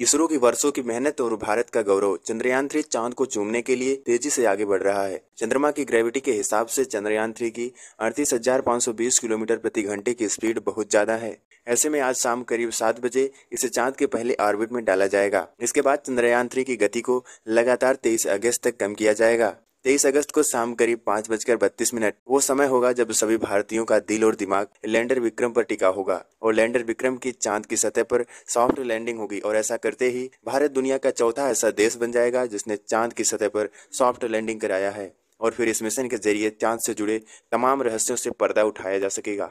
इसरो की वर्षों की मेहनत और भारत का गौरव चंद्रयान थ्री चांद को चूमने के लिए तेजी से आगे बढ़ रहा है चंद्रमा की ग्रेविटी के हिसाब से चंद्रयान थ्री की अड़तीस हजार पाँच सौ बीस किलोमीटर प्रति घंटे की स्पीड बहुत ज्यादा है ऐसे में आज शाम करीब सात बजे इसे चांद के पहले ऑर्बिट में डाला जाएगा इसके बाद चंद्रयान थ्री की गति को लगातार तेईस अगस्त तक कम किया जाएगा तेईस अगस्त को शाम करीब पाँच बजकर बत्तीस मिनट वो समय होगा जब सभी भारतीयों का दिल और दिमाग लैंडर विक्रम पर टिका होगा और लैंडर विक्रम की चांद की सतह पर सॉफ्ट लैंडिंग होगी और ऐसा करते ही भारत दुनिया का चौथा ऐसा देश बन जाएगा जिसने चांद की सतह पर सॉफ्ट लैंडिंग कराया है और फिर इस मिशन के जरिए चांद से जुड़े तमाम रहस्यों से पर्दा उठाया जा सकेगा